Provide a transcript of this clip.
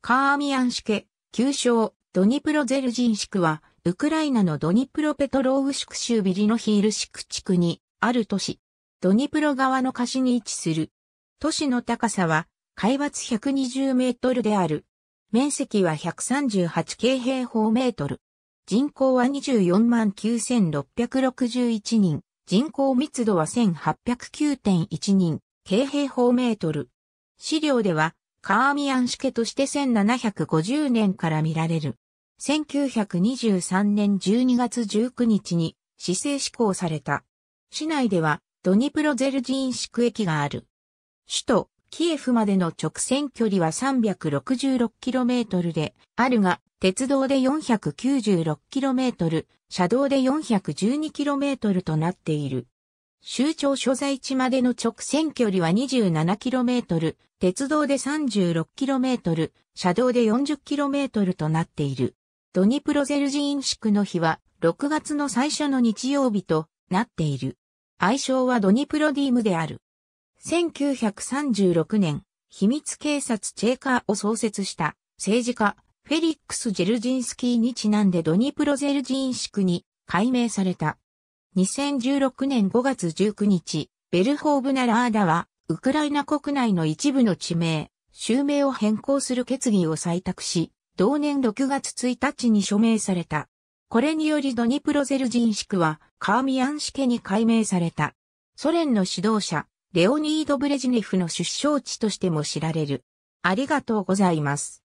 カーミアンシケ、旧称、ドニプロゼルジンシクは、ウクライナのドニプロペトロウシク州ビリノヒールシク地区にある都市、ドニプロ川の河岸に位置する。都市の高さは、海抜120メートルである。面積は138平平方メートル。人口は24万9661人。人口密度は1809.1人、平方メートル。資料では、カーミアンシケとして1750年から見られる。1923年12月19日に市政施行された。市内ではドニプロゼルジン宿駅がある。首都キエフまでの直線距離は 366km であるが、鉄道で 496km、車道で 412km となっている。州庁所在地までの直線距離は 27km、鉄道で 36km、車道で 40km となっている。ドニプロゼルジーン宿の日は6月の最初の日曜日となっている。愛称はドニプロディームである。1936年、秘密警察チェーカーを創設した政治家フェリックス・ジェルジンスキーにちなんでドニプロゼルジーン宿に改名された。2016年5月19日、ベルホーブナラーダは、ウクライナ国内の一部の地名、州名を変更する決議を採択し、同年6月1日に署名された。これによりドニプロゼルジンはカーミアンシケに改名された。ソ連の指導者、レオニード・ブレジネフの出生地としても知られる。ありがとうございます。